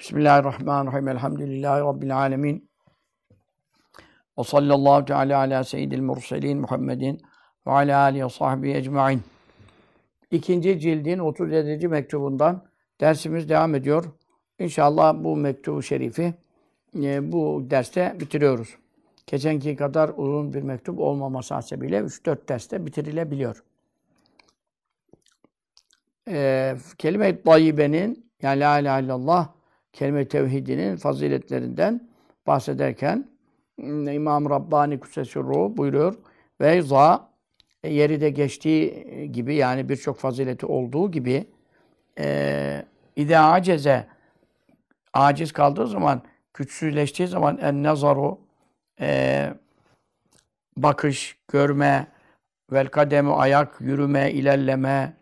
Bismillahirrahmanirrahim. Elhamdülillahi Rabbil alemin. Ve sallallahu teala ala seyyidil murselin Muhammedin ve ala alihi ve sahbihi ecmain. İkinci cildin 37. mektubundan dersimiz devam ediyor. İnşallah bu mektubu şerifi e, bu derste bitiriyoruz. Geçenki kadar uzun bir mektup olmaması hasebiyle 3-4 derste bitirilebiliyor. Ee, kelime-i tayyibenin yani la ilahe illallah kelime tevhidinin faziletlerinden bahsederken İmam Rabbani Kudsesirru buyuruyor. Ve za e, yeri de geçtiği e, gibi yani birçok fazileti olduğu gibi e, ide aceze aciz kaldığı zaman güçsüzleştiği zaman en nazaru e, bakış, görme, vel kademi ayak, yürüme, ilerleme,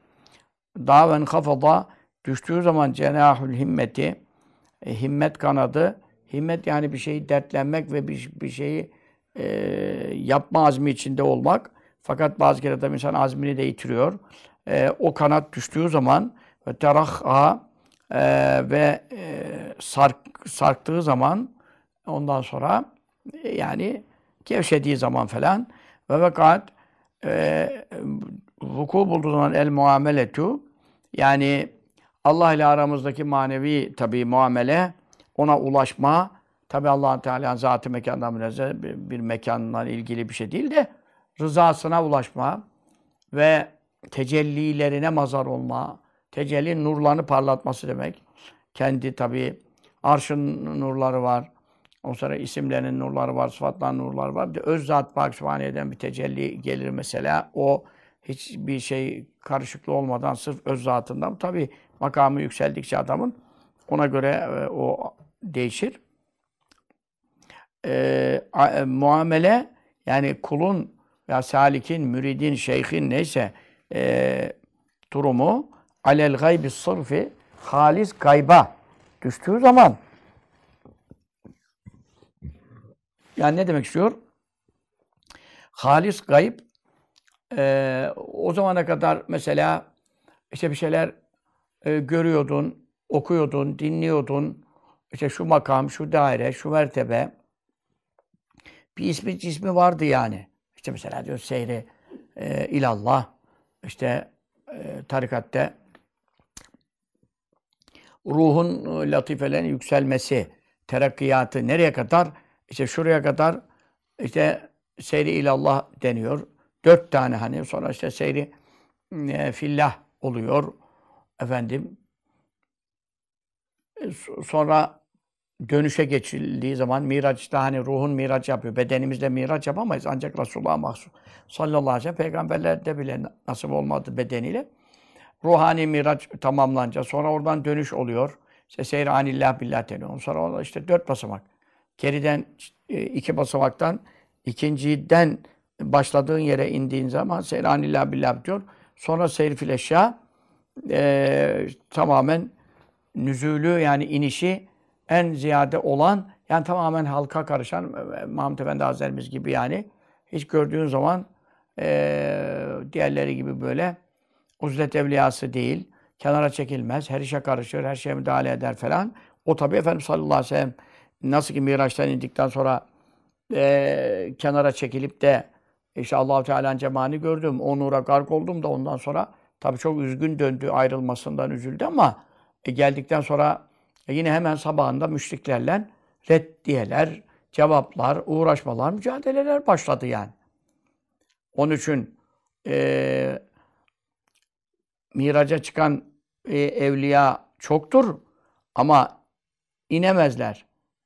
daven kafada düştüğü zaman cenahül himmeti e, himmet kanadı. Himmet yani bir şeyi dertlenmek ve bir, bir şeyi e, yapma azmi içinde olmak. Fakat bazı kere tabii insan azmini de yitiriyor. E, o kanat düştüğü zaman ve terahha e, ve e, sark, sarktığı zaman ondan sonra e, yani gevşediği zaman falan ve vekat e, vuku bulduğu zaman el muameletu yani Allah ile aramızdaki manevi tabi muamele, ona ulaşma, tabi allah Teala'nın zatı mekandan münezzeh bir, bir mekanla ilgili bir şey değil de rızasına ulaşma ve tecellilerine mazar olma, tecelli nurlarını parlatması demek. Kendi tabi arşın nurları var. o sonra isimlerinin nurları var, sıfatların nurları var. Bir de öz zat Pak Sübhane'den bir tecelli gelir mesela. O hiçbir şey karışıklı olmadan sırf öz zatından. Tabi Makamı yükseldikçe adamın ona göre e, o değişir. E, a, e, muamele yani kulun ya salikin, müridin, şeyhin neyse e, durumu alel gaybi sırfi halis gayba düştüğü zaman yani ne demek istiyor? Halis gayb e, o zamana kadar mesela işte bir şeyler e, görüyordun, okuyordun, dinliyordun. İşte şu makam, şu daire, şu mertebe. Bir ismi cismi vardı yani. İşte mesela diyor seyri e, ilallah, İşte e, tarikatte ruhun latifelerin yükselmesi, terakkiyatı nereye kadar? İşte şuraya kadar işte seyri ilallah deniyor. Dört tane hani sonra işte seyri e, fillah oluyor. Efendim e, sonra dönüşe geçildiği zaman miraç işte hani ruhun miraç yapıyor. Bedenimizde miraç yapamayız ancak Resulullah'a mahsus. Sallallahu aleyhi ve sellem peygamberlerde bile nasip olmadı bedeniyle. Ruhani miraç tamamlanca sonra oradan dönüş oluyor. İşte seyri anillah billah deniyor. Sonra işte dört basamak. Keriden e, iki basamaktan ikinciden başladığın yere indiğin zaman anillah billah diyor. Sonra seyrifil eşya e, tamamen nüzülü yani inişi en ziyade olan yani tamamen halka karışan e, Mahmut Efendi Hazretlerimiz gibi yani hiç gördüğün zaman e, diğerleri gibi böyle uzlet evliyası değil. Kenara çekilmez, her işe karışır, her şeye müdahale eder falan. O tabi Efendimiz sallallahu aleyhi ve sellem nasıl ki Miraç'tan indikten sonra e, kenara çekilip de işte allah Teala'nın cemalini gördüm, o nura gark oldum da ondan sonra Tabii çok üzgün döndü, ayrılmasından üzüldü ama e, geldikten sonra e, yine hemen sabahında müşriklerle reddiyeler, cevaplar, uğraşmalar, mücadeleler başladı yani. Onun için e, miraca çıkan e, evliya çoktur ama inemezler.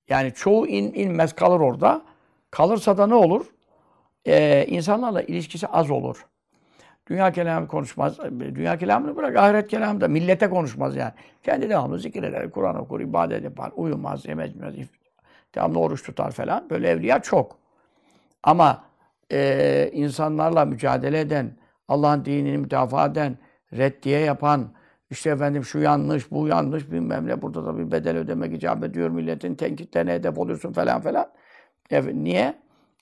Yani çoğu in, inmez kalır orada. Kalırsa da ne olur? E, insanlarla ilişkisi az olur. Dünya kelamı konuşmaz. Dünya kelamını bırak ahiret kelamı da millete konuşmaz yani. Kendi devamlı zikir eder, Kur'an okur, ibadet yapar, uyumaz, yemez, yemez devamlı oruç tutar falan. Böyle evliya çok. Ama e, insanlarla mücadele eden, Allah'ın dinini müdafaa eden, reddiye yapan, işte efendim şu yanlış, bu yanlış bilmem ne burada da bir bedel ödemek icap ediyor milletin tenkitlerine hedef oluyorsun falan falan. E, niye?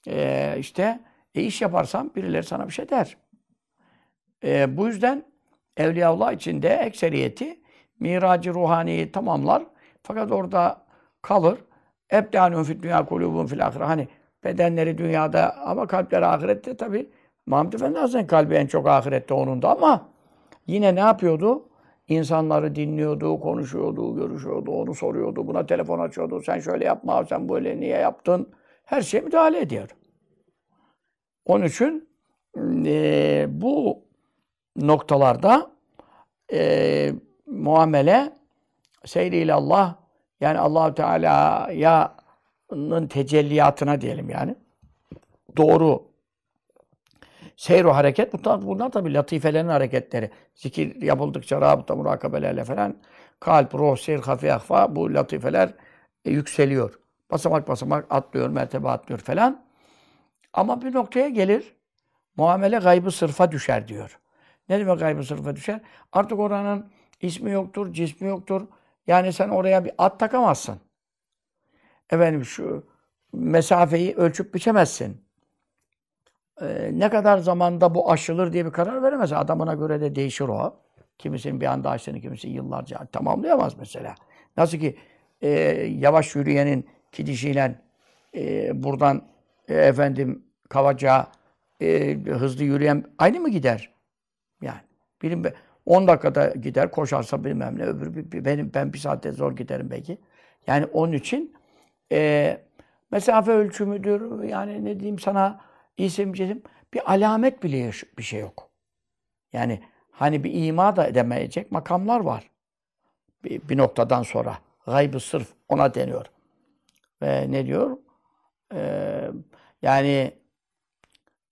E, işte e, iş yaparsan birileri sana bir şey der. E, bu yüzden Evliyaullah içinde ekseriyeti miracı ruhaniyi tamamlar. Fakat orada kalır. Ebdânûn fit dünya kulûbûn fil ahire. Hani bedenleri dünyada ama kalpleri ahirette tabi. Mahmud Efendi Hazretleri kalbi en çok ahirette onun da ama yine ne yapıyordu? İnsanları dinliyordu, konuşuyordu, görüşüyordu, onu soruyordu, buna telefon açıyordu. Sen şöyle yapma, sen böyle niye yaptın? Her şeye müdahale ediyor. Onun için e, bu noktalarda e, muamele ile Allah yani allah Teala'nın tecelliyatına diyelim yani. Doğru seyru hareket. Bunlar, bunlar tabi latifelerin hareketleri. Zikir yapıldıkça rabıta murakabelerle falan kalp, ruh, seyir, hafi, ahfa bu latifeler e, yükseliyor. Basamak basamak atlıyor, mertebe atlıyor falan. Ama bir noktaya gelir. Muamele gaybı sırfa düşer diyor. Ne demek gaybı sırfa düşer? Artık oranın ismi yoktur, cismi yoktur. Yani sen oraya bir at takamazsın. Efendim şu mesafeyi ölçüp biçemezsin. Ee, ne kadar zamanda bu aşılır diye bir karar veremez. Adamına göre de değişir o. Kimisinin bir anda aştığını, kimisi yıllarca tamamlayamaz mesela. Nasıl ki e, yavaş yürüyenin gidişiyle e, buradan e, efendim Kavaca e, hızlı yürüyen aynı mı gider? Bilim 10 dakikada gider koşarsa bilmem ne öbürü benim ben bir saatte zor giderim belki. Yani onun için e, mesafe ölçümüdür yani ne diyeyim sana isim cisim bir alamet bile bir şey yok. Yani hani bir ima da edemeyecek makamlar var. Bir, bir noktadan sonra gaybı sırf ona deniyor. Ve ne diyor? Ee, yani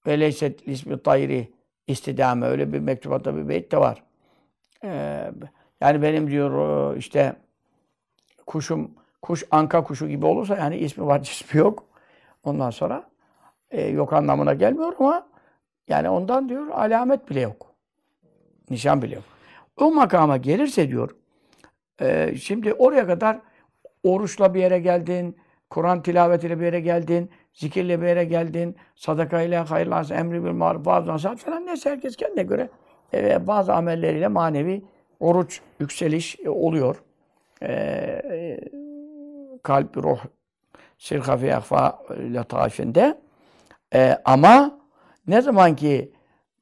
veleyset ismi tayri istidame öyle bir mektubatta bir beyt de var. Ee, yani benim diyor e, işte kuşum kuş anka kuşu gibi olursa yani ismi var ismi yok. Ondan sonra e, yok anlamına gelmiyor ama yani ondan diyor alamet bile yok. Nişan bile yok. O makama gelirse diyor e, şimdi oraya kadar oruçla bir yere geldin, Kur'an tilavetiyle bir yere geldin, zikirle bir yere geldin, sadakayla, hayırlı emri bir maruf, bazı nasihat falan neyse herkes kendine göre e, bazı amelleriyle manevi oruç, yükseliş e, oluyor. E, e, kalp, ruh, sirhafi akfa letaifinde. E, ama ne zaman ki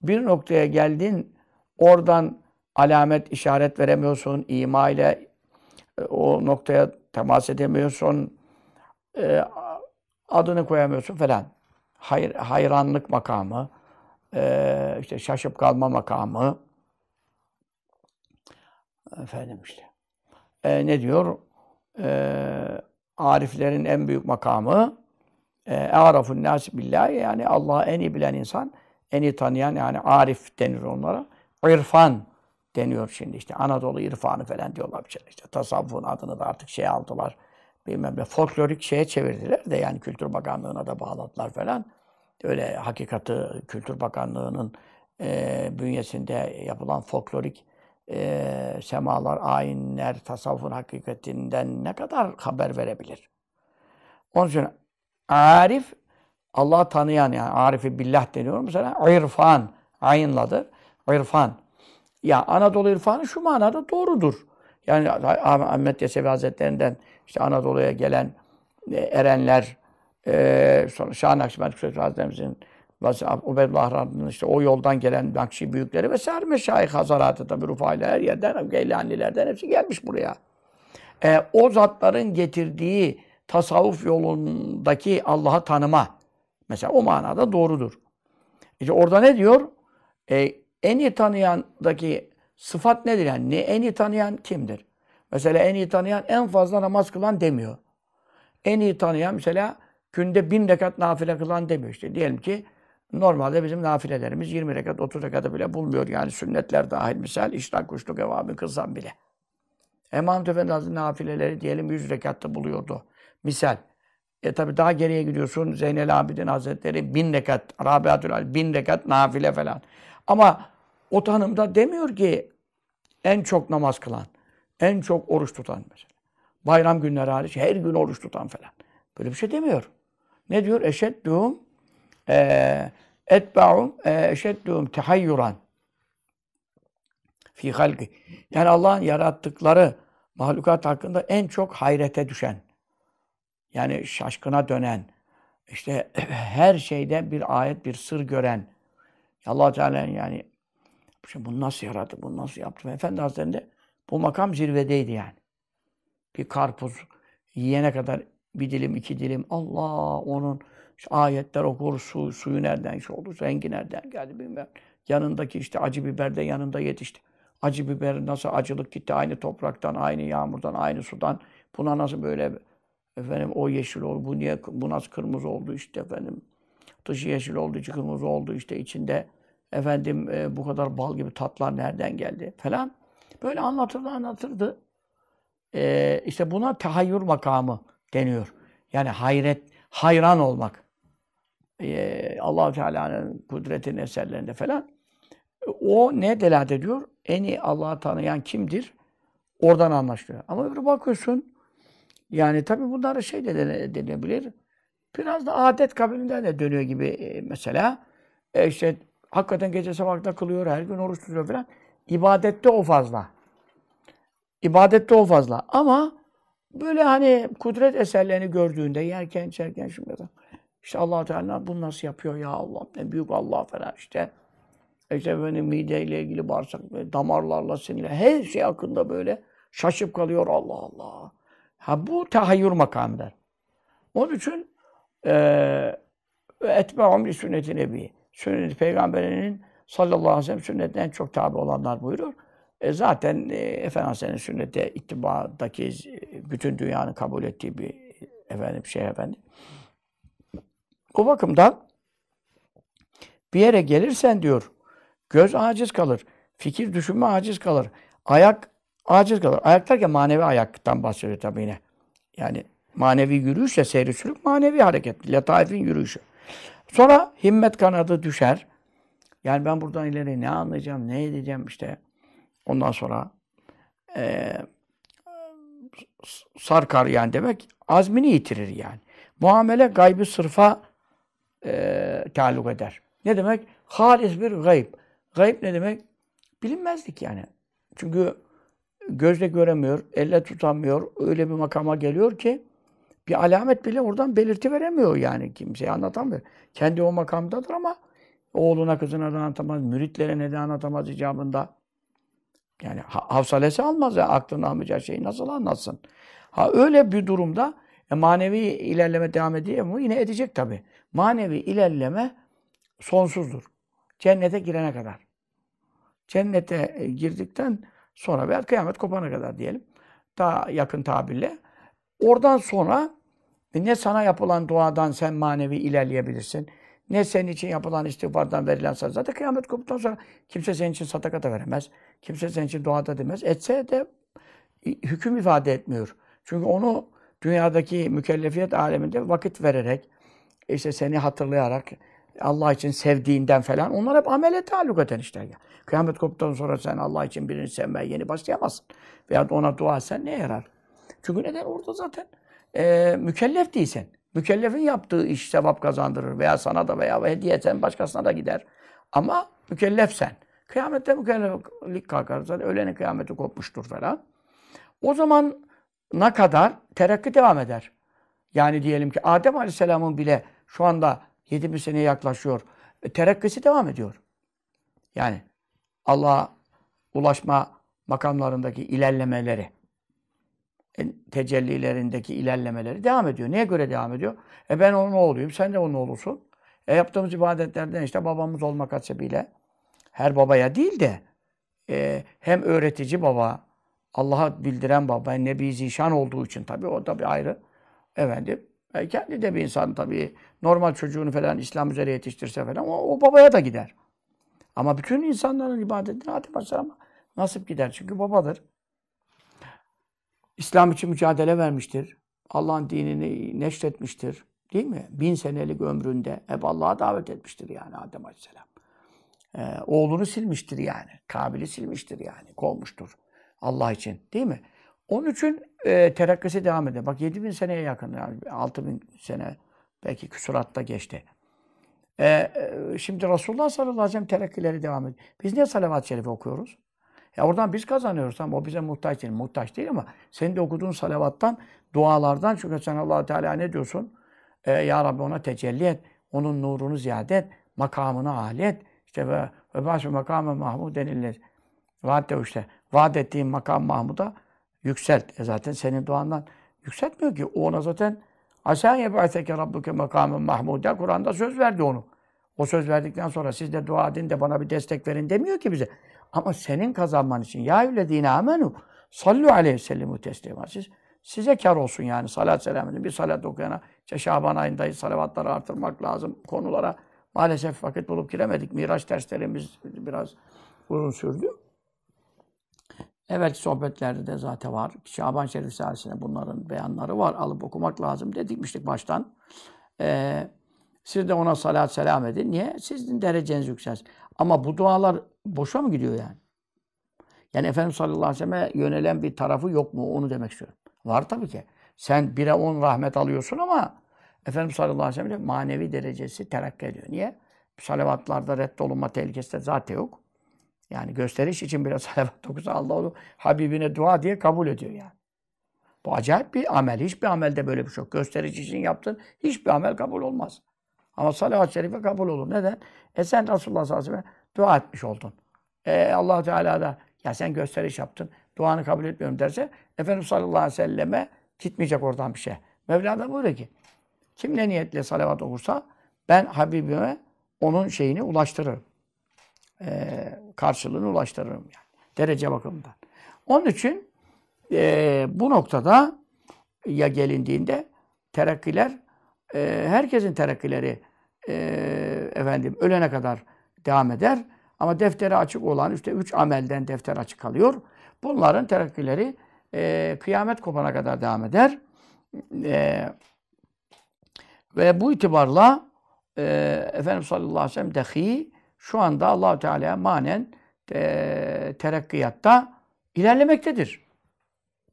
bir noktaya geldin, oradan alamet, işaret veremiyorsun, ima ile e, o noktaya temas edemiyorsun, e, adını koyamıyorsun falan. Hayır, hayranlık makamı, e, işte şaşıp kalma makamı. Efendim işte. E, ne diyor? E, ariflerin en büyük makamı e, arafun nas billah yani Allah'ı en iyi bilen insan, en iyi tanıyan yani arif denir onlara. İrfan deniyor şimdi işte Anadolu irfanı falan diyorlar bir şey. İşte tasavvufun adını da artık şey aldılar bilmem ne folklorik şeye çevirdiler de yani Kültür Bakanlığı'na da bağladılar falan. Öyle hakikati Kültür Bakanlığı'nın e, bünyesinde yapılan folklorik e, semalar, ayinler, tasavvufun hakikatinden ne kadar haber verebilir? Onun için arif, Allah tanıyan yani arifi billah deniyor mesela irfan, ayınladır. İrfan. Ya Anadolu irfanı şu manada doğrudur. Yani Ahmet Yesevi Hazretlerinden işte Anadolu'ya gelen e, erenler, e, sonra Şah Nakşibend Kudret Hazretlerimizin Ubedullah Rahman'ın işte o yoldan gelen Nakşi büyükleri ve ser meşayih hazaratı tabi Rufa'yla her yerden, Geylanilerden hepsi gelmiş buraya. E, o zatların getirdiği tasavvuf yolundaki Allah'ı tanıma mesela o manada doğrudur. İşte orada ne diyor? E, en iyi tanıyandaki Sıfat nedir yani? Ne, en iyi tanıyan kimdir? Mesela en iyi tanıyan en fazla namaz kılan demiyor. En iyi tanıyan mesela günde bin rekat nafile kılan demiyor. işte. diyelim ki normalde bizim nafilelerimiz 20 rekat 30 rekatı bile bulmuyor. Yani sünnetler dahil misal işrak kuşluk evabı kılsam bile. Emam Efendi Hazretleri nafileleri diyelim 100 rekatta buluyordu. Misal. E tabi daha geriye gidiyorsun Zeynel Abidin Hazretleri bin rekat, Rabiatül Al bin rekat nafile falan. Ama o da demiyor ki en çok namaz kılan, en çok oruç tutan mesela. Bayram günleri hariç her gün oruç tutan falan. Böyle bir şey demiyor. Ne diyor? Eşeddüğüm e, etba'um e, eşeddüğüm tehayyuran fi halki. Yani Allah'ın yarattıkları mahlukat hakkında en çok hayrete düşen, yani şaşkına dönen, işte her şeyde bir ayet, bir sır gören, allah Teala yani Şimdi bunu nasıl yarattı, bunu nasıl yaptı? Efendi Hazretleri'nde bu makam zirvedeydi yani. Bir karpuz yiyene kadar bir dilim, iki dilim. Allah onun işte ayetler okur, su, suyu nereden şey oldu, rengi nereden geldi bilmem. Yanındaki işte acı biber de yanında yetişti. Acı biber nasıl acılık gitti aynı topraktan, aynı yağmurdan, aynı sudan. Buna nasıl böyle efendim o yeşil oldu, bu niye bu nasıl kırmızı oldu işte efendim. Dışı yeşil oldu, içi kırmızı oldu işte içinde Efendim e, bu kadar bal gibi tatlar nereden geldi falan. Böyle anlatırdı anlatırdı. E, işte buna tahayyür makamı deniyor. Yani hayret, hayran olmak. E, allah Teala'nın kudretinin eserlerinde falan. O ne delalet ediyor? En iyi Allah'ı tanıyan kimdir? Oradan anlaşılıyor. Ama öbürü bakıyorsun, yani tabii bunlar şey de denebilir. Biraz da adet kabilinden de dönüyor gibi e, mesela. E işte Hakikaten gece sabahta kılıyor, her gün oruç tutuyor falan. İbadette o fazla. İbadette o fazla. Ama böyle hani kudret eserlerini gördüğünde yerken, içerken, şimdi işte allah Teala bunu nasıl yapıyor ya Allah, ne büyük Allah falan işte. İşte efendim mideyle ilgili bağırsak, damarlarla sinirle, her şey hakkında böyle şaşıp kalıyor Allah Allah. Ha bu tahayyür makamıdır. Onun için e, etbe'um li sünneti nebi. Sünnet peygamberinin sallallahu aleyhi ve sellem sünnetine en çok tabi olanlar buyuruyor. E zaten e, Efendimiz'in sünnete ittibadaki e, bütün dünyanın kabul ettiği bir e, efendim şey efendim. O bakımdan bir yere gelirsen diyor, göz aciz kalır, fikir düşünme aciz kalır, ayak aciz kalır. Ayak derken manevi ayaktan bahsediyor tabii yine. Yani manevi yürüyüşle seyri sürük, manevi hareket, letaifin yürüyüşü. Sonra himmet kanadı düşer. Yani ben buradan ileri ne anlayacağım, ne edeceğim işte. Ondan sonra e, sarkar yani demek azmini yitirir yani. Muamele gaybı sırfa e, taluk eder. Ne demek? Halis bir gayb. Gayb ne demek? Bilinmezlik yani. Çünkü gözle göremiyor, elle tutamıyor. Öyle bir makama geliyor ki bir alamet bile oradan belirti veremiyor yani kimseye anlatamıyor. Kendi o makamdadır ama oğluna kızına da anlatamaz, müritlere ne de anlatamaz icabında. Yani havsalesi almaz ya aklını almayacağı şeyi nasıl anlatsın? Ha öyle bir durumda e, manevi ilerleme devam ediyor mu? Yine edecek tabi. Manevi ilerleme sonsuzdur. Cennete girene kadar. Cennete e, girdikten sonra veya kıyamet kopana kadar diyelim. Daha yakın tabirle. Oradan sonra e, ne sana yapılan duadan sen manevi ilerleyebilirsin. Ne senin için yapılan istiğfardan verilen sadaka. Zaten kıyamet koptuktan sonra kimse senin için sadaka da veremez. Kimse senin için dua da demez. Etse de hüküm ifade etmiyor. Çünkü onu dünyadaki mükellefiyet aleminde vakit vererek, işte seni hatırlayarak, Allah için sevdiğinden falan onlar hep amele taluk eden işler ya. Kıyamet koptuktan sonra sen Allah için birini sevmeye yeni başlayamazsın. Veya ona dua etsen ne yarar? Çünkü neden? Orada zaten e, mükellef değilsen. Mükellefin yaptığı iş sevap kazandırır veya sana da veya hediye başkasına da gider. Ama mükellefsen. Kıyamette mükelleflik kalkar. Zaten ölenin kıyameti kopmuştur falan. O zaman ne kadar terakki devam eder. Yani diyelim ki Adem Aleyhisselam'ın bile şu anda 70 seneye yaklaşıyor. E, terakkisi devam ediyor. Yani Allah'a ulaşma makamlarındaki ilerlemeleri. E, tecellilerindeki ilerlemeleri devam ediyor. Neye göre devam ediyor? E ben onun oğluyum, sen de onun oğlusun. E yaptığımız ibadetlerden işte babamız olmak hasebiyle her babaya değil de e, hem öğretici baba, Allah'a bildiren baba, Nebi Zişan olduğu için tabii o tabii ayrı. Efendim, e, kendi de bir insan tabii normal çocuğunu falan İslam üzere yetiştirse falan o, o babaya da gider. Ama bütün insanların ibadetine Adem Aleyhisselam'a nasip gider. Çünkü babadır. İslam için mücadele vermiştir. Allah'ın dinini neşretmiştir. Değil mi? Bin senelik ömründe hep Allah'a davet etmiştir yani Adem Aleyhisselam. Ee, oğlunu silmiştir yani. Kabil'i silmiştir yani. Kovmuştur. Allah için. Değil mi? Onun için e, terakkisi devam eder. Bak 7 bin seneye yakın. Yani 6 bin sene belki küsuratta geçti. ee, e, şimdi Resulullah sallallahu aleyhi ve sellem terakkileri devam ediyor. Biz niye salavat-ı şerife okuyoruz? E oradan biz kazanıyoruz tamam o bize muhtaç değil. Muhtaç değil ama senin de okuduğun salavattan, dualardan çünkü sen allah Teala ne diyorsun? E, ya Rabbi ona tecelli et, onun nurunu ziyade et, makamını alet. İşte ve ve başı makamı Mahmud denilir. Vaat de işte. Vaat ettiğin makam Mahmud'a yükselt. E zaten senin duandan yükseltmiyor ki. O ona zaten Asen yeb'ateke rabbuke makamın ya Kur'an'da söz verdi onu. O söz verdikten sonra siz de dua edin de bana bir destek verin demiyor ki bize. Ama senin kazanman için ya evlediğine amenu sallu aleyhi ve sellimu teslima. Siz, size kar olsun yani salat selam Bir salat okuyana işte Şaban ayındayız salavatları artırmak lazım konulara. Maalesef vakit bulup giremedik. Miraç derslerimiz biraz uzun sürdü. evet sohbetlerde de zaten var. Şaban Şerif Sarisine bunların beyanları var. Alıp okumak lazım dedikmiştik baştan. Ee, siz de ona salat selam edin. Niye? Sizin dereceniz yükselsin. Ama bu dualar boşa mı gidiyor yani? Yani Efendimiz sallallahu aleyhi ve sellem'e yönelen bir tarafı yok mu? Onu demek istiyorum. Var tabii ki. Sen 1'e on rahmet alıyorsun ama Efendimiz sallallahu aleyhi ve sellem manevi derecesi terakki ediyor. Niye? Salavatlarda reddolunma tehlikesi de zaten yok. Yani gösteriş için biraz salavat okusa Allah onu Habibine dua diye kabul ediyor yani. Bu acayip bir amel. Hiçbir amelde böyle bir şey yok. Gösteriş için yaptın hiçbir amel kabul olmaz. Ama salavat-ı şerife kabul olur. Neden? E sen Resulullah sallallahu aleyhi ve sellem dua etmiş oldun. E allah Teala da ya sen gösteriş yaptın, duanı kabul etmiyorum derse Efendimiz sallallahu aleyhi ve selleme gitmeyecek oradan bir şey. Mevla da buyuruyor ki kim ne niyetle salavat okursa ben Habibime onun şeyini ulaştırırım. Ee, karşılığını ulaştırırım yani. Derece bakımından. Onun için e, bu noktada ya gelindiğinde terakkiler, e, herkesin terakkileri e, efendim ölene kadar devam eder. Ama defteri açık olan işte üç amelden defter açık kalıyor. Bunların terakkileri e, kıyamet kopana kadar devam eder. E, ve bu itibarla e, Efendimiz sallallahu aleyhi ve sellem dahi şu anda allah Teala manen e, terakkiyatta ilerlemektedir.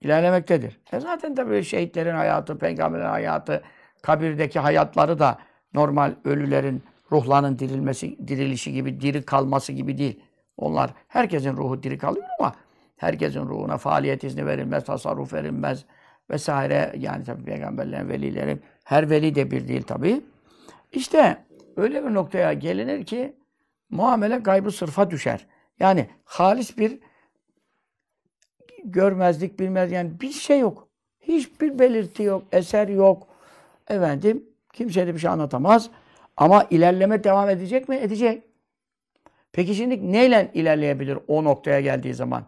İlerlemektedir. E zaten tabii şehitlerin hayatı, peygamberin hayatı, kabirdeki hayatları da normal ölülerin ruhlarının dirilmesi, dirilişi gibi, diri kalması gibi değil. Onlar herkesin ruhu diri kalıyor ama herkesin ruhuna faaliyet izni verilmez, tasarruf verilmez vesaire. Yani tabii peygamberlerin velileri, her veli de bir değil tabi. İşte öyle bir noktaya gelinir ki muamele gaybı sırfa düşer. Yani halis bir görmezlik bilmez yani bir şey yok. Hiçbir belirti yok, eser yok. Efendim Kimse de bir şey anlatamaz. Ama ilerleme devam edecek mi? Edecek. Peki şimdi neyle ilerleyebilir o noktaya geldiği zaman?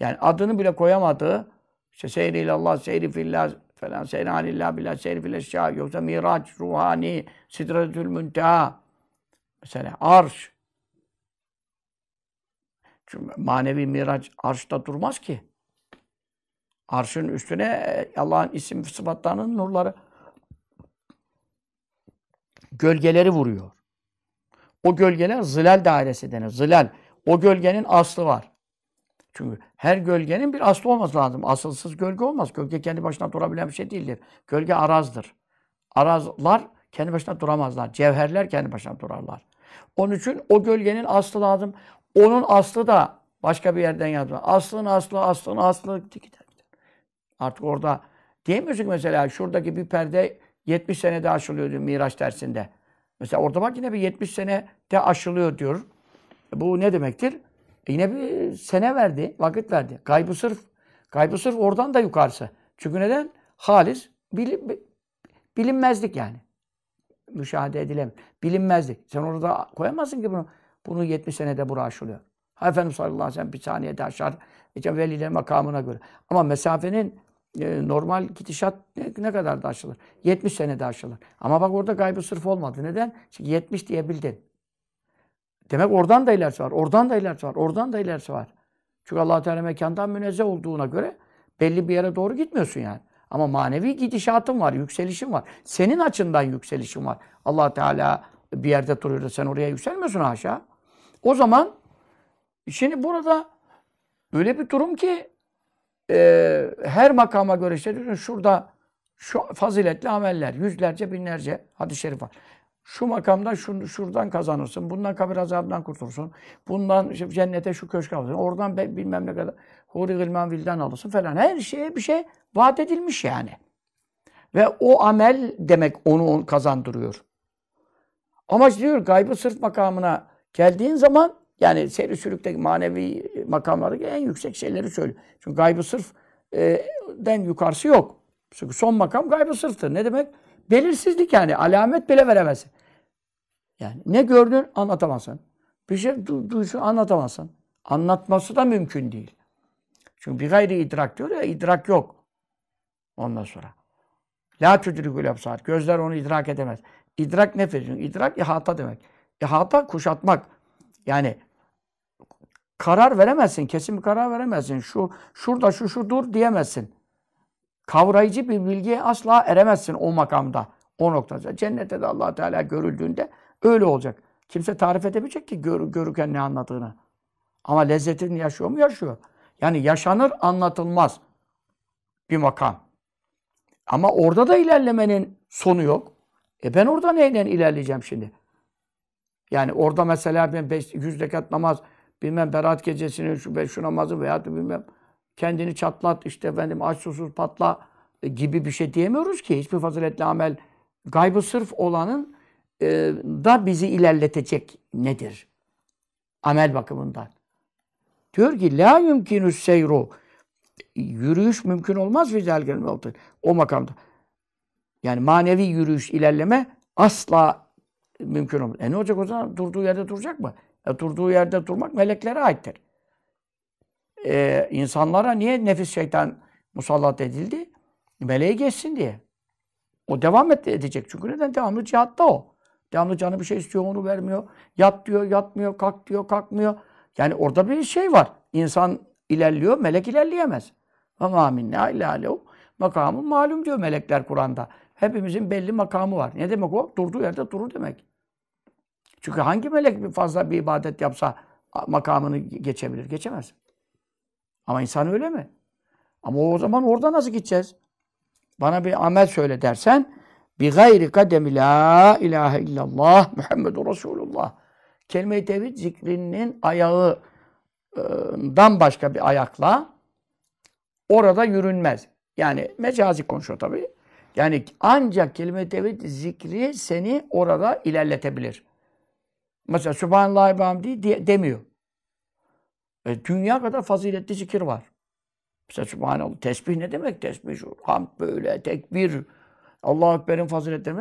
Yani adını bile koyamadığı işte seyri ilallah, seyri fillah falan, seyri anillah billah, seyri şah yoksa miraç, ruhani, sidretül münteha mesela arş çünkü manevi miraç arşta durmaz ki. Arşın üstüne e, Allah'ın isim sıfatlarının nurları gölgeleri vuruyor. O gölgeler zilal dairesi denir. Zilal. O gölgenin aslı var. Çünkü her gölgenin bir aslı olması lazım. Asılsız gölge olmaz. Gölge kendi başına durabilen bir şey değildir. Gölge arazdır. Arazlar kendi başına duramazlar. Cevherler kendi başına durarlar. Onun için o gölgenin aslı lazım. Onun aslı da başka bir yerden yazma. Aslın aslı, aslın aslı gider gider. Artık orada diyemiyorsun mesela şuradaki bir perde 70 sene senede aşılıyor diyor Miraç dersinde. Mesela orada bak yine bir 70 sene senede aşılıyor diyor. Bu ne demektir? E yine bir sene verdi, vakit verdi. Kaybı sırf, kaybı sırf oradan da yukarısı. Çünkü neden? Halis bil, bilinmezlik yani. Müşahede edilem, Bilinmezlik. Sen orada koyamazsın ki bunu. Bunu 70 senede bura aşılıyor. Ha Efendimiz sallallahu aleyhi ve sellem bir saniyede aşar. İşte veliler makamına göre. Ama mesafenin e, normal gidişat ne, ne kadar da aşılır? 70 senede aşılır. Ama bak orada gaybı sırf olmadı. Neden? Çünkü 70 diyebildin. Demek oradan da ilerisi var, oradan da ilerisi var, oradan da ilerisi var. Çünkü allah Teala mekandan münezzeh olduğuna göre belli bir yere doğru gitmiyorsun yani. Ama manevi gidişatın var, yükselişin var. Senin açından yükselişin var. allah Teala bir yerde duruyor da sen oraya yükselmiyorsun aşağı. O zaman şimdi burada öyle bir durum ki e, her makama göre işte diyorsun şurada şu faziletli ameller yüzlerce binlerce hadis-i şerif var. Şu makamda şun, şuradan kazanırsın, bundan kabir azabından kurtulursun, bundan cennete şu köşk alırsın, oradan be, bilmem ne kadar huri gılman vilden alırsın falan. Her şeye bir şey vaat edilmiş yani. Ve o amel demek onu kazandırıyor. Ama diyor gaybı sırf makamına geldiğin zaman yani seyri sürükteki manevi makamları en yüksek şeyleri söylüyor. Çünkü gaybı sırf e, den yukarısı yok. Çünkü son makam gaybı sırftır. Ne demek? Belirsizlik yani. Alamet bile veremezsin. Yani ne gördün anlatamazsın. Bir şey du duysun anlatamazsın. Anlatması da mümkün değil. Çünkü bir gayri idrak diyor ya idrak yok. Ondan sonra. La tüdrikul absar. Gözler onu idrak edemez. İdrak ne Çünkü idrak ihata demek. İhata kuşatmak. Yani karar veremezsin. Kesin bir karar veremezsin. Şu şurada şu şu dur diyemezsin. Kavrayıcı bir bilgiye asla eremezsin o makamda. O noktada. Cennette de allah Teala görüldüğünde öyle olacak. Kimse tarif edemeyecek ki gör, görürken ne anladığını. Ama lezzetini yaşıyor mu? Yaşıyor. Yani yaşanır anlatılmaz bir makam. Ama orada da ilerlemenin sonu yok. E ben orada neyle ilerleyeceğim şimdi? Yani orada mesela ben 500 rekat namaz bilmem Berat gecesini, şu, ve şu namazı veya bilmem kendini çatlat, işte efendim aç susuz patla e, gibi bir şey diyemiyoruz ki. Hiçbir faziletli amel gaybı sırf olanın e, da bizi ilerletecek nedir? Amel bakımından. Diyor ki la yumkinu seyru. Yürüyüş mümkün olmaz fizelgen altın. O makamda. Yani manevi yürüyüş, ilerleme asla mümkün olmaz. E ne olacak o zaman? Durduğu yerde duracak mı? E, durduğu yerde durmak meleklere aittir. E, insanlara niye nefis şeytan musallat edildi? Meleği geçsin diye. O devam et, edecek. Çünkü neden? Devamlı cihatta o. Devamlı canı bir şey istiyor, onu vermiyor. Yat diyor, yatmıyor. Kalk diyor, kalkmıyor. Yani orada bir şey var. İnsan ilerliyor, melek ilerleyemez. Ve mâ minnâ illâ lehu. Makamı malum diyor melekler Kur'an'da. Hepimizin belli makamı var. Ne demek o? Durduğu yerde durur demek. Çünkü hangi melek fazla bir ibadet yapsa makamını geçebilir? Geçemez. Ama insan öyle mi? Ama o zaman orada nasıl gideceğiz? Bana bir amel söyle dersen bir gayri kademi la ilahe illallah Muhammedur Resulullah. Kelime-i tevhid zikrinin ayağından başka bir ayakla orada yürünmez. Yani mecazi konuşuyor tabii. Yani ancak kelime-i tevhid zikri seni orada ilerletebilir. Mesela Sübhanallah ve diye, demiyor. E, dünya kadar faziletli zikir var. Mesela Sübhanallah, tesbih ne demek? Tesbih şu, hamd böyle, tekbir, Allah-u Ekber'in faziletleri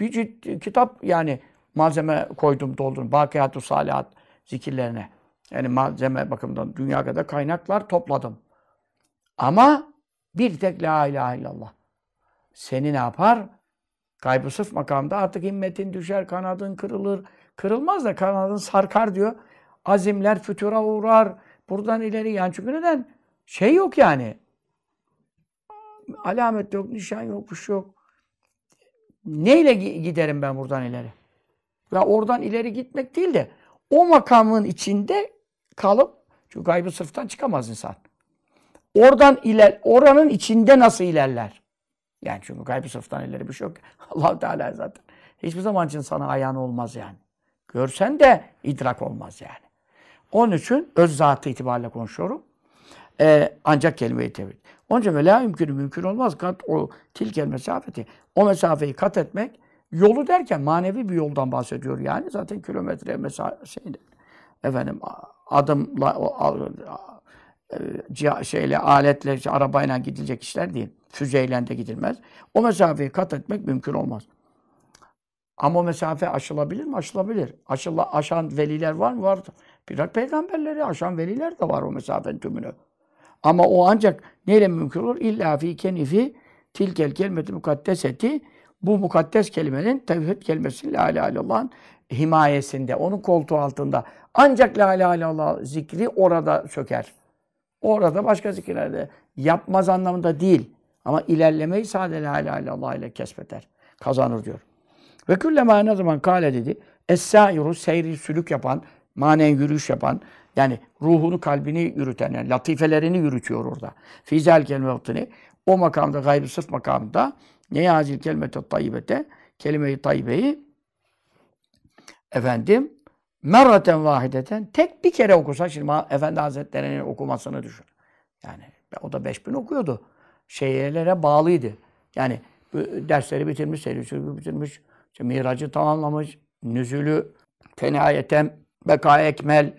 Bir cid, kitap yani malzeme koydum, doldurdum. Bakiyatü Salihat zikirlerine. Yani malzeme bakımından dünya kadar kaynaklar topladım. Ama bir tek la ilahe illallah. Seni ne yapar? Kaybı sıf makamda artık himmetin düşer, kanadın kırılır, Kırılmaz da kanadın sarkar diyor. Azimler fütura uğrar. Buradan ileri yani çünkü neden? Şey yok yani. Alamet yok, nişan yok, bir yok. Neyle giderim ben buradan ileri? Ya oradan ileri gitmek değil de o makamın içinde kalıp çünkü gaybı sırftan çıkamaz insan. Oradan iler, oranın içinde nasıl ilerler? Yani çünkü gaybı sırftan ileri bir şey yok. allah Teala zaten hiçbir zaman için sana ayağın olmaz yani. Görsen de idrak olmaz yani. Onun için öz zatı itibariyle konuşuyorum. Ee, ancak kelime-i tevhid. Onun için ve mümkün, mümkün olmaz. Kat o tilkel mesafeti. O mesafeyi kat etmek yolu derken manevi bir yoldan bahsediyor yani. Zaten kilometre mesafe şeyde. Efendim adımla o, o, o, e, şeyle aletle arabayla gidilecek işler değil. Füzeyle de gidilmez. O mesafeyi kat etmek mümkün olmaz. Ama o mesafe aşılabilir mi? Aşılabilir. Aşıla, aşan veliler var mı? Var. Bırak peygamberleri aşan veliler de var o mesafenin tümünü. Ama o ancak neyle mümkün olur? İlla fi kenifi tilkel kelimeti mukaddeseti bu mukaddes kelimenin tevhid kelimesi la ilahe illallah'ın himayesinde, onun koltuğu altında. Ancak la ilahe illallah zikri orada söker. Orada başka zikirlerde yapmaz anlamında değil. Ama ilerlemeyi sadece la ilahe illallah ile kesbeder. Kazanır diyor. Ve küllema ne zaman kale dedi. Es-sairu seyri sülük yapan, manen yürüyüş yapan, yani ruhunu, kalbini yürüten, yani latifelerini yürütüyor orada. Fizel kelmevatını. O makamda, gayrı sırf makamında ne yazil kelimete tayyibete, kelime-i tayyibeyi efendim merraten vahideten tek bir kere okusa şimdi Efendi Hazretleri'nin okumasını düşün. Yani o da 5000 okuyordu. Şeylere bağlıydı. Yani dersleri bitirmiş, seyircisi bitirmiş, işte miracı tamamlamış, nüzülü fenayetem, beka ekmel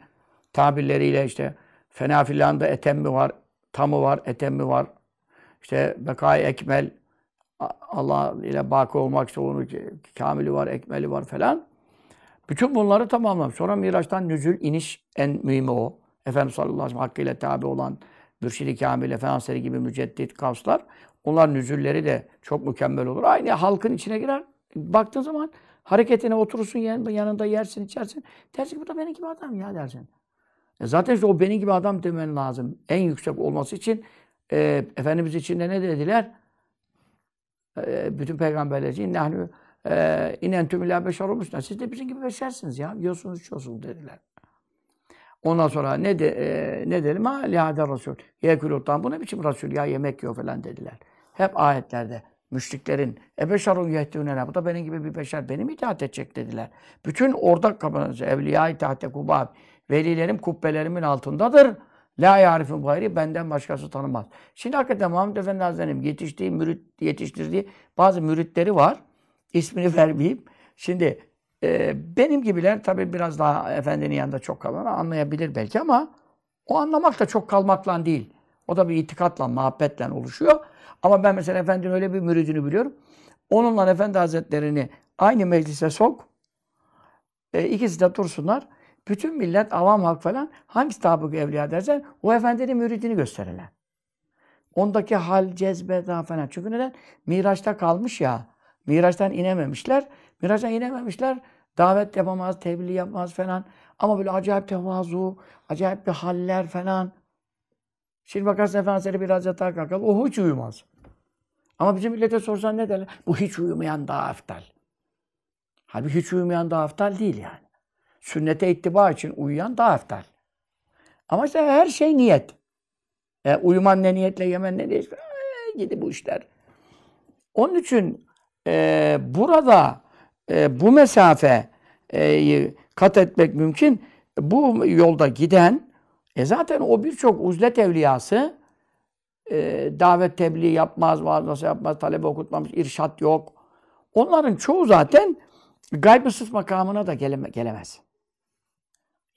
tabirleriyle işte fena filanda etem mi var, tamı var, etem mi var. İşte beka ekmel Allah ile baki olmak işte onun kamili var, ekmeli var falan. Bütün bunları tamamlamış. Sonra Miraç'tan nüzül iniş en mühimi o. Efendimiz sallallahu aleyhi ve sellem hakkıyla tabi olan Mürşid-i Kamil, Efendimiz gibi müceddit kavslar. Onlar nüzülleri de çok mükemmel olur. Aynı halkın içine girer. Baktığın zaman hareketine oturursun yanında yersin içersin. Dersin ki bu da benim gibi adam ya dersin. E zaten işte o benim gibi adam demen lazım. En yüksek olması için e, Efendimiz için de ne dediler? E, bütün peygamberler için nahnu e, inen tümüla beşer olmuşlar. Siz de bizim gibi beşersiniz ya. Yiyorsunuz içiyorsunuz dediler. Ondan sonra ne de, e, ne dedim? Ha lihader Resul. Yekuluttan bu ne biçim rasul ya yemek yiyor falan dediler. Hep ayetlerde müşriklerin ebeşerun yehdûnena bu da benim gibi bir beşer benim itaat edecek dediler. Bütün orada kapanıcı evliya itaate kubab velilerim kubbelerimin altındadır. La yarifin gayri benden başkası tanımaz. Şimdi hakikaten Muhammed Efendi Hazretleri'nin yetiştiği mürit yetiştirdiği bazı müritleri var. İsmini vermeyeyim. Şimdi e, benim gibiler tabii biraz daha efendinin yanında çok kalan anlayabilir belki ama o anlamak da çok kalmakla değil. O da bir itikatla, muhabbetle oluşuyor. Ama ben mesela efendinin öyle bir müridini biliyorum. Onunla Efendi Hazretlerini aynı meclise sok. E, ikisi de dursunlar. Bütün millet, avam halk falan hangi tabık evliya dersen o efendinin müridini gösterirler. Ondaki hal, cezbe daha falan. Çünkü neden? Miraç'ta kalmış ya. Miraç'tan inememişler. Miraç'tan inememişler. Davet yapamaz, tebliğ yapmaz falan. Ama böyle acayip tevazu, acayip bir haller falan. Şimdi bakarsın Efendimiz biraz yatağa kalkar. O hiç uyumaz. Ama bizim millete sorsan ne derler? Bu hiç uyumayan daha aftal. Halbuki hiç uyumayan daha aftal değil yani. Sünnete ittiba için uyuyan daha aftal. Ama işte her şey niyet. E, uyuman ne niyetle, yemen ne niyetle. E, gidi bu işler. Onun için e, burada e, bu mesafe e, kat etmek mümkün. Bu yolda giden e zaten o birçok uzlet evliyası e, davet tebliğ yapmaz, vaaz nasıl yapmaz, talebe okutmamış, irşat yok. Onların çoğu zaten gayb-ı sıf makamına da geleme, gelemez.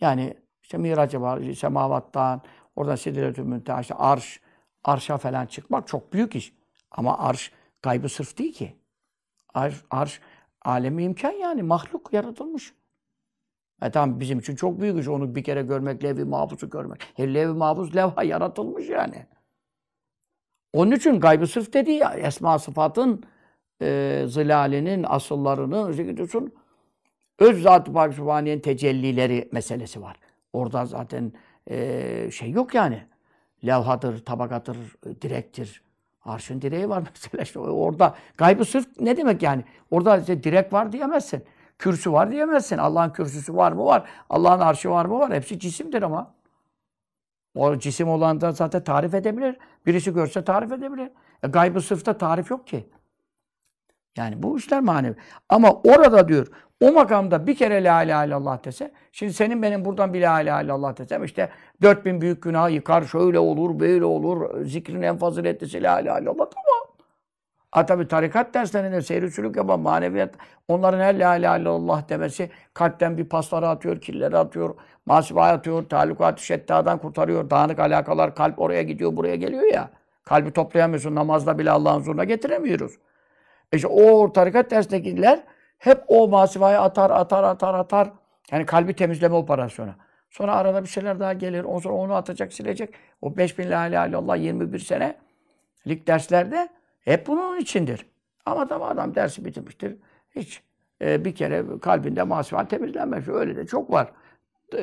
Yani işte miraca var, semavattan, oradan sidretül münteha, işte arş, arşa falan çıkmak çok büyük iş. Ama arş gaybı sırf değil ki. Arş, arş alemi imkan yani mahluk yaratılmış. E tamam bizim için çok büyük iş onu bir kere görmek, levh-i mahfuzu görmek. E levh-i mahfuz levha yaratılmış yani. Onun için gaybı sırf dedi ya esma sıfatın e, zilalinin, asıllarının zikretusun öz zat-ı pak tecellileri meselesi var. Orada zaten e, şey yok yani. Levhadır, tabakadır, e, direktir. Arşın direği var mesela. İşte orada gaybı sırf ne demek yani? Orada işte direk var diyemezsin. Kürsü var diyemezsin. Allah'ın kürsüsü var mı? Var. Allah'ın arşı var mı? Var. Hepsi cisimdir ama. O cisim olan da zaten tarif edebilir. Birisi görse tarif edebilir. E, gaybı sıfta tarif yok ki. Yani bu işler manevi. Ama orada diyor o makamda bir kere la ilahe illallah dese, şimdi senin benim buradan bir la ilahe illallah desem işte 4000 büyük günah yıkar, şöyle olur, böyle olur, zikrin en faziletlisi la ilahe illallah tamam. Ha tabi tarikat derslerinde seyircilik yapan maneviyat, onların her la ilahe illallah demesi kalpten bir pasları atıyor, kirleri atıyor, masivaya atıyor, talukat-ı şettadan kurtarıyor, dağınık alakalar, kalp oraya gidiyor, buraya geliyor ya. Kalbi toplayamıyorsun, namazda bile Allah'ın huzuruna getiremiyoruz. E işte o tarikat dersindekiler hep o masivaya atar, atar, atar, atar. Yani kalbi temizleme operasyonu. Sonra arada bir şeyler daha gelir. Ondan sonra onu atacak, silecek. O 5000 la ilahe illallah 21 senelik derslerde hep bunun içindir. Ama tam adam dersi bitirmiştir. Hiç e, bir kere kalbinde masifat temizlenmemiş. Öyle de çok var. E,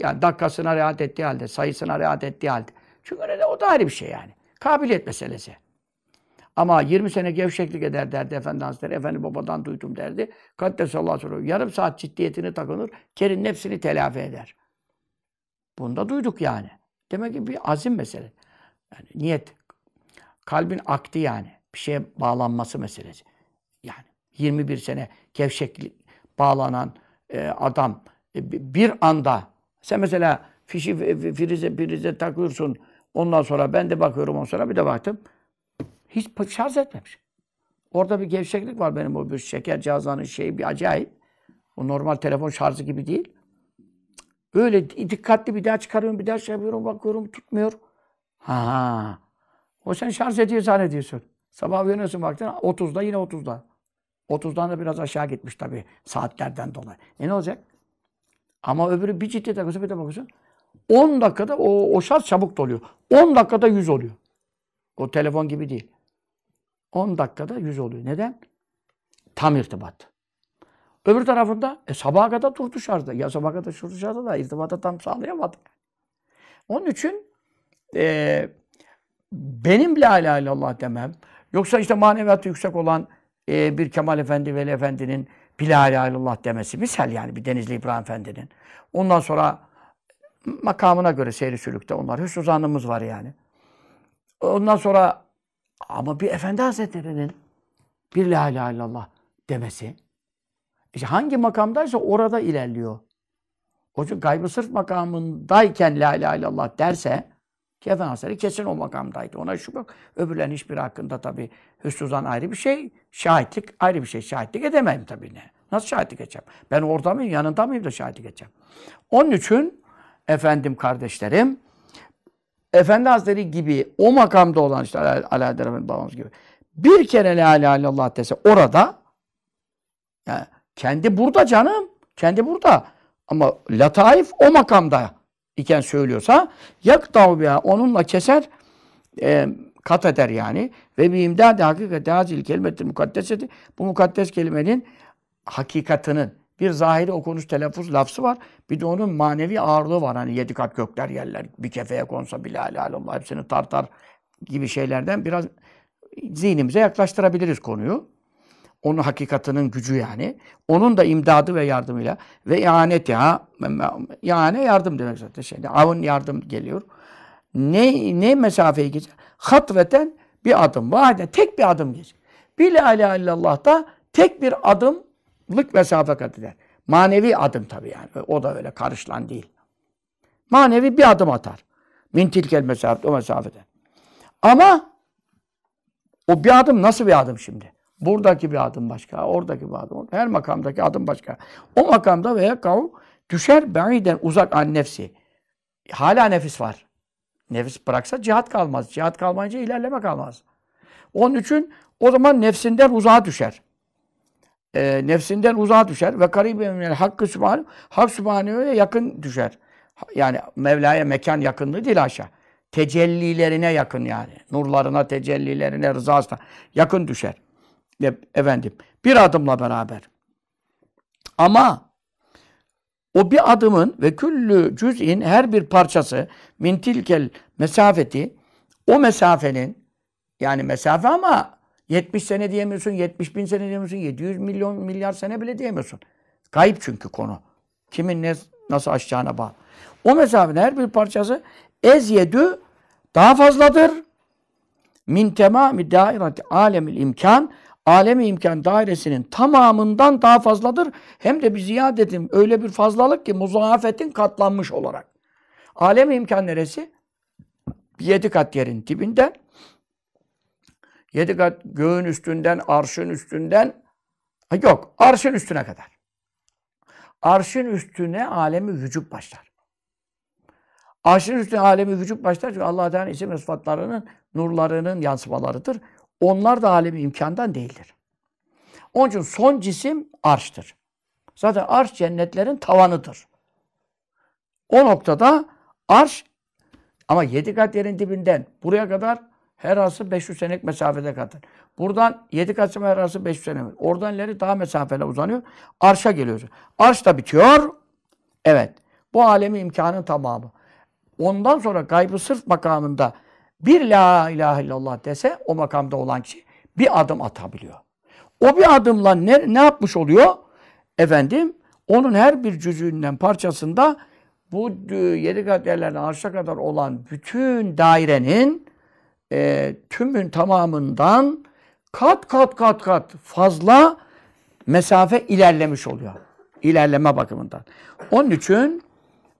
yani dakikasına rahat ettiği halde, sayısına rahat ettiği halde. Çünkü öyle de o da ayrı bir şey yani. Kabiliyet meselesi. Ama 20 sene gevşeklik eder derdi Efendi Hazretleri. Efendi babadan duydum derdi. Kaddesallahu aleyhi ve sellem yarım saat ciddiyetini takınır. Kerin nefsini telafi eder. Bunu da duyduk yani. Demek ki bir azim mesele. Yani niyet. Kalbin akti yani bir şeye bağlanması meselesi. Yani 21 sene gevşeklik bağlanan e, adam e, bir anda sen mesela fişi e, firize, firize takıyorsun ondan sonra ben de bakıyorum ondan sonra bir de baktım hiç şarj etmemiş. Orada bir gevşeklik var benim o bir şeker cihazlarının şeyi bir acayip. O normal telefon şarjı gibi değil. Öyle dikkatli bir daha çıkarıyorum, bir daha şey yapıyorum, bakıyorum, tutmuyor. Ha, o sen şarj ediyor zannediyorsun. Sabah uyanıyorsun vaktin 30'da yine 30'da. 30'dan da biraz aşağı gitmiş tabii saatlerden dolayı. E ne olacak? Ama öbürü bir ciddi takıyorsun bir de bakıyorsun. 10 dakikada o, o şarj çabuk doluyor. 10 dakikada 100 oluyor. O telefon gibi değil. 10 dakikada 100 oluyor. Neden? Tam irtibat. Öbür tarafında e, sabaha kadar durdu şarjda. Ya sabaha kadar durdu şarjda da irtibata tam sağlayamadık. Onun için e, benimle la ilahe illallah demem, Yoksa işte maneviyatı yüksek olan e, bir Kemal Efendi, Veli Efendi'nin Bila ilahe demesi misal yani bir Denizli İbrahim Efendi'nin. Ondan sonra makamına göre seyri sülükte onlar. Hüsnü zannımız var yani. Ondan sonra ama bir Efendi Hazretleri'nin bir la ilahe illallah demesi. İşte hangi makamdaysa orada ilerliyor. O çünkü gaybı sırf makamındayken la ilahe illallah derse Kefan Hasarı kesin o makamdaydı. Ona şu bak. Öbürlerin hiçbir hakkında tabi hüsnuzan ayrı bir şey. Şahitlik ayrı bir şey. Şahitlik edemem tabi ne. Nasıl şahitlik edeceğim? Ben orada mıyım, yanında mıyım da şahitlik edeceğim? Onun için efendim kardeşlerim Efendi Hazretleri gibi o makamda olan işte Alaeddin Efendi babamız gibi bir kere la ilahe illallah dese orada yani kendi burada canım. Kendi burada. Ama lataif o makamda iken söylüyorsa yak ya onunla keser e, kat eder yani. Ve bi imdadi hakikati hazil kelimetin mukaddeseti bu mukaddes kelimenin hakikatının bir zahiri okunuş telaffuz lafzı var. Bir de onun manevi ağırlığı var. Hani yedi kat gökler yerler bir kefeye konsa bile Allah hepsini tartar gibi şeylerden biraz zihnimize yaklaştırabiliriz konuyu onun hakikatının gücü yani. Onun da imdadı ve yardımıyla ve ihaneti ya yani yardım demek zaten şeyde. Avun yardım geliyor. Ne ne mesafeyi geçer? Hatveten bir adım. Vahide tek bir adım geçer. Bile la illallah da tek bir adımlık mesafe kat eder. Manevi adım tabii yani. O da öyle karışlan değil. Manevi bir adım atar. Min tilkel mesafet o mesafede. Ama o bir adım nasıl bir adım şimdi? Buradaki bir adım başka, oradaki bir adım. Her makamdaki adım başka. O makamda veya kav düşer be'iden uzak an nefsi. Hala nefis var. Nefis bıraksa cihat kalmaz. Cihat kalmayınca ilerleme kalmaz. Onun için o zaman nefsinden uzağa düşer. E, nefsinden uzağa düşer ve karibe minel hakkı sübhanehu. Hak sübhanehu'ya yakın düşer. Yani Mevla'ya mekan yakınlığı değil aşağı. Tecellilerine yakın yani. Nurlarına, tecellilerine, rızasına yakın düşer efendim bir adımla beraber. Ama o bir adımın ve küllü cüz'in her bir parçası mintilkel mesafeti o mesafenin yani mesafe ama 70 sene diyemiyorsun, 70 bin sene diyemiyorsun, 700 milyon milyar sene bile diyemiyorsun. Kayıp çünkü konu. Kimin ne nasıl aşacağına bağlı. O mesafenin her bir parçası ez ezyedü daha fazladır. Min temami dairati alemil imkan alemi imkan dairesinin tamamından daha fazladır. Hem de bir ziyadetim öyle bir fazlalık ki muzaafetin katlanmış olarak. Alemi imkan neresi? Yedi kat yerin dibinden. Yedi kat göğün üstünden, arşın üstünden. Yok, arşın üstüne kadar. Arşın üstüne alemi vücut başlar. Arşın üstüne alemi vücut başlar çünkü Allah Teala'nın isim ve sıfatlarının nurlarının yansımalarıdır. Onlar da alemi imkandan değildir. Onun için son cisim arştır. Zaten arş cennetlerin tavanıdır. O noktada arş ama yedi kat yerin dibinden buraya kadar her arası 500 senelik mesafede kadar. Buradan 7 Kasım her arası 500 sene. Oradan ileri daha mesafele uzanıyor. Arş'a geliyoruz. Arş da bitiyor. Evet. Bu alemi imkanın tamamı. Ondan sonra gaybı sırf makamında bir la ilahe illallah dese o makamda olan kişi bir adım atabiliyor. O bir adımla ne, ne yapmış oluyor? Efendim onun her bir cüzüğünden parçasında bu e, yedi kat yerlerden arşa kadar olan bütün dairenin e, tümün tamamından kat kat kat kat fazla mesafe ilerlemiş oluyor. İlerleme bakımından. Onun için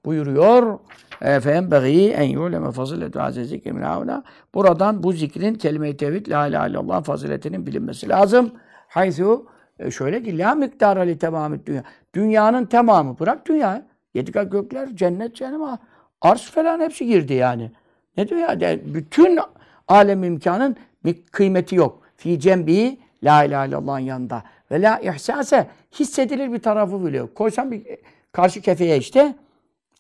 buyuruyor Efendim فَاَنْبَغِي en يُعْلَمَ فَصِلَةُ عَزَزِكَ مِنْ Buradan bu zikrin kelime-i tevhid, la ilahe illallah faziletinin bilinmesi lazım. Haythu e, şöyle ki la miktara li tamamit dünya. Dünyanın tamamı bırak dünya. Yedi kat gökler, cennet, cehennem, arş falan hepsi girdi yani. Ne diyor ya? Bütün alem imkanın bir kıymeti yok. Fi cembi la ilahe illallah'ın yanında. Ve la ihsase hissedilir bir tarafı bile yok. Koysan bir e, karşı kefeye işte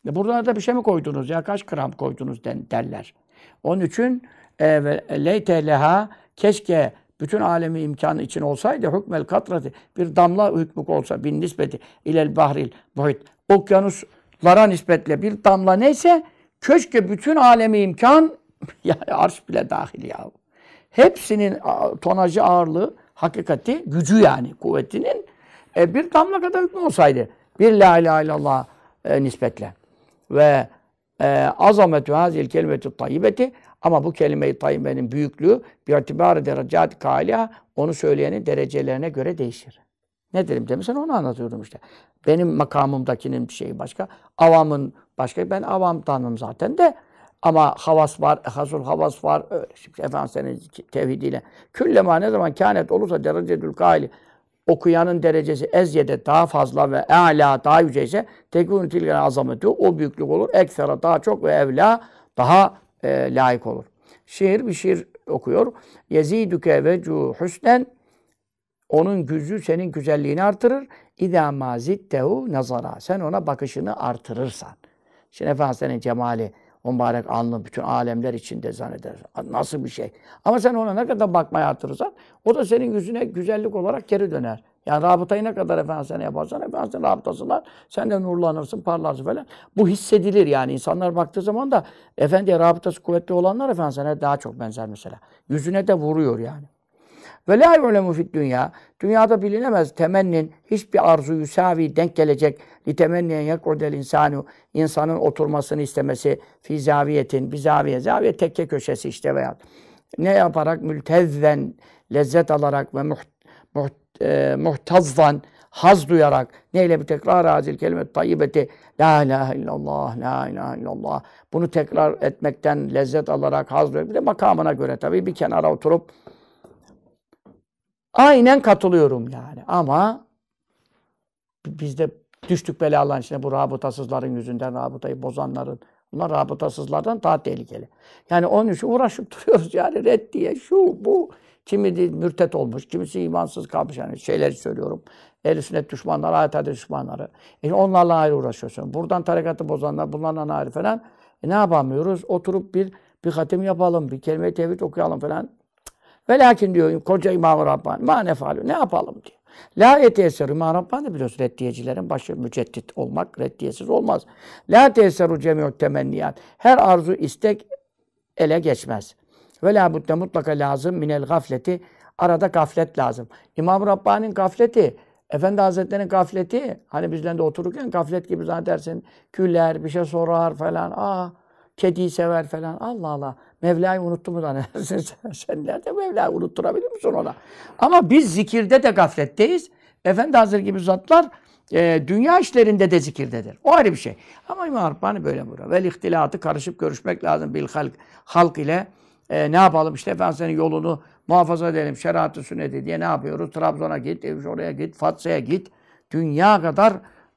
e buradan da bir şey mi koydunuz ya kaç gram koydunuz derler. Onun için e, leyte leha keşke bütün alemi imkanı için olsaydı hükmel katrati bir damla hükmü olsa bin nispeti ilel bahril muhit okyanuslara nispetle bir damla neyse köşke bütün alemi imkan ya arş bile dahil ya. Hepsinin tonajı ağırlığı hakikati gücü yani kuvvetinin e, bir damla kadar hükmü olsaydı bir la ilahe illallah e, nispetle ve e, azametü hazil kelimetü tayyibeti ama bu kelime-i tayyibenin büyüklüğü bir itibari derecat kâliha onu söyleyenin derecelerine göre değişir. Ne dedim demiş sen onu anlatıyorum işte. Benim makamımdakinin bir şeyi başka. Avamın başka. Ben avam tanım zaten de. Ama havas var, hasul havas var. Öyle. Şimdi efendim senin tevhidiyle. Küllema ne zaman kânet olursa derecedül kâli okuyanın derecesi ezyede daha fazla ve e'la daha yüce ise tekun tilgen azameti o büyüklük olur. Ekstra daha çok ve evla daha e, layık olur. Şiir bir şiir okuyor. Yezidüke ve husnen onun gücü senin güzelliğini artırır. İdâ mazittehu nazara. Sen ona bakışını artırırsan. Şimdi Efendimiz senin cemali o mübarek alnı bütün alemler içinde zanneder. Nasıl bir şey? Ama sen ona ne kadar bakmaya hatırırsan o da senin yüzüne güzellik olarak geri döner. Yani rabıtayı ne kadar efendim sen yaparsan efendim sen rabıtasınlar. Sen de nurlanırsın, parlarsın falan. Bu hissedilir yani. insanlar baktığı zaman da efendiye rabıtası kuvvetli olanlar efendim sana daha çok benzer mesela. Yüzüne de vuruyor yani. Ve la yu'lemu fid dünya. Dünyada bilinemez temennin hiçbir arzuyu savi denk gelecek. Li temenniyen yekudel insanu. insanın oturmasını istemesi. Fi zaviyetin. Bir zaviye. Zaviye tekke köşesi işte veya ne yaparak mültezzen lezzet alarak ve muht, muht, e, muhtazzan haz duyarak neyle bir tekrar azil kelime tayyibeti la ilahe illallah la ilahe illallah bunu tekrar etmekten lezzet alarak haz duyarak bir de makamına göre tabii bir kenara oturup Aynen katılıyorum yani ama biz de düştük belaların içine bu rabıtasızların yüzünden rabıtayı bozanların. Bunlar rabıtasızlardan daha tehlikeli. Yani onun için uğraşıp duruyoruz yani Red diye şu bu. Kimi de mürtet olmuş, kimisi imansız kalmış yani şeyleri söylüyorum. Ehl-i sünnet düşmanları, ayet hadis düşmanları. E onlarla ayrı uğraşıyorsun. Buradan tarikatı bozanlar, bunlarla ayrı falan. E ne yapamıyoruz? Oturup bir bir hatim yapalım, bir kelime tevhid okuyalım falan. Ve lakin diyor koca İmam-ı Rabbani ma nefalu ne yapalım diyor. La etesser İmam Rabbani biliyorsun reddiyecilerin başı müceddit olmak reddiyesiz olmaz. La teseru cemiyot temenniyat. Her arzu istek ele geçmez. Ve la budde mutlaka lazım minel gafleti. Arada gaflet lazım. İmam Rabbani'nin gafleti Efendi Hazretleri'nin gafleti, hani bizden de otururken gaflet gibi zannedersin, küller, bir şey sorar falan, aa, ah, kedi sever falan, Allah Allah. Mevla'yı unuttu mu da sen nerede Mevla'yı unutturabilir misin ona? Ama biz zikirde de gafletteyiz. Efendi Hazretleri gibi zatlar e, dünya işlerinde de zikirdedir. O ayrı bir şey. Ama İmam Rabbani böyle buyuruyor. Vel ihtilatı karışıp görüşmek lazım bil halk, halk ile. E, ne yapalım işte efendim senin yolunu muhafaza edelim. Şeriatı sünneti diye ne yapıyoruz? Trabzon'a git, e, oraya git, Fatsa'ya git. Dünya kadar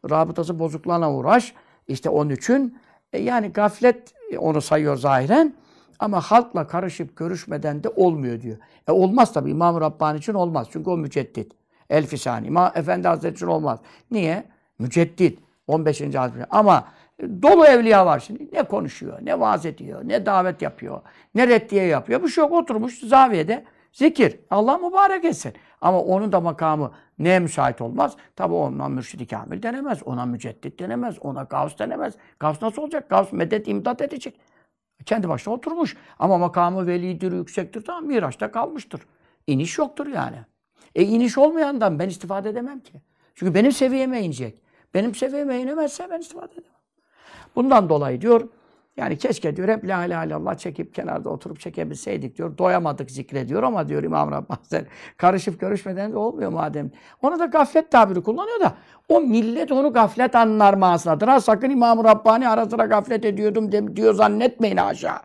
rabıtası bozukluğuna uğraş. İşte onun için e, yani gaflet onu sayıyor zahiren. Ama halkla karışıp görüşmeden de olmuyor diyor. E olmaz tabi İmam Rabbani için olmaz. Çünkü o müceddit. El Fisani. İmam Efendi Hazretleri için olmaz. Niye? Müceddit. 15. Hazretleri. Ama dolu evliya var şimdi. Ne konuşuyor, ne vaaz ediyor, ne davet yapıyor, ne reddiye yapıyor. Bu şey yok. Oturmuş zaviyede zikir. Allah mübarek etsin. Ama onun da makamı neye müsait olmaz? Tabi ondan mürşidi kamil denemez. Ona müceddit denemez. Ona gavs denemez. Gavs nasıl olacak? Gavs medet imdat edecek. Kendi başına oturmuş. Ama makamı velidir, yüksektir. Tamam Miraç'ta kalmıştır. İniş yoktur yani. E iniş olmayandan ben istifade edemem ki. Çünkü benim seviyeme inecek. Benim seviyeme inemezse ben istifade edemem. Bundan dolayı diyor yani keşke diyor hep la ilahe illallah çekip kenarda oturup çekebilseydik diyor. Doyamadık zikre diyor ama diyor İmam Rabbani karışıp görüşmeden de olmuyor madem. Ona da gaflet tabiri kullanıyor da o millet onu gaflet anlar manasındadır. Ha sakın İmam Rabbani ara sıra gaflet ediyordum de, diyor zannetmeyin aşağı.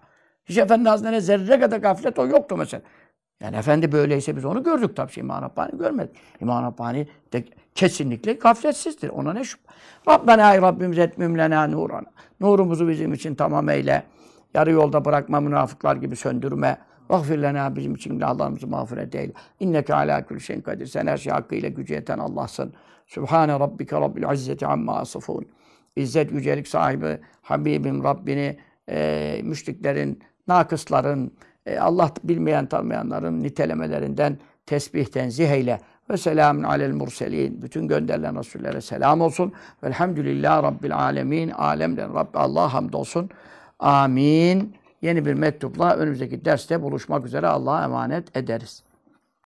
Hiç Efendi Hazretleri'ne zerre kadar gaflet o yoktu mesela. Yani Efendi böyleyse biz onu gördük tabii. Şey, İmam Rabbani görmedik. İmam Rabbani de kesinlikle gafletsizdir. Ona ne şüphe. Rabbena ey Rabbimiz et lena nurana. Nurumuzu bizim için tamam eyle. Yarı yolda bırakma münafıklar gibi söndürme. Vagfir lena bizim için günahlarımızı mağfiret eyle. İnneke ala kulli şeyin kadir. Sen her şey hakkıyla gücü yeten Allah'sın. Sübhane rabbike rabbil izzeti amma asıfun. İzzet yücelik sahibi Habibim Rabbini e, müşriklerin, nakısların, e, Allah bilmeyen tanımayanların nitelemelerinden tesbih tenzih eyle. Ve selamun alel murselin. Bütün gönderilen Resullere selam olsun. Velhamdülillah Rabbil alemin. Alemden Rabbi Allah hamdolsun. Amin. Yeni bir mektupla önümüzdeki derste buluşmak üzere Allah'a emanet ederiz.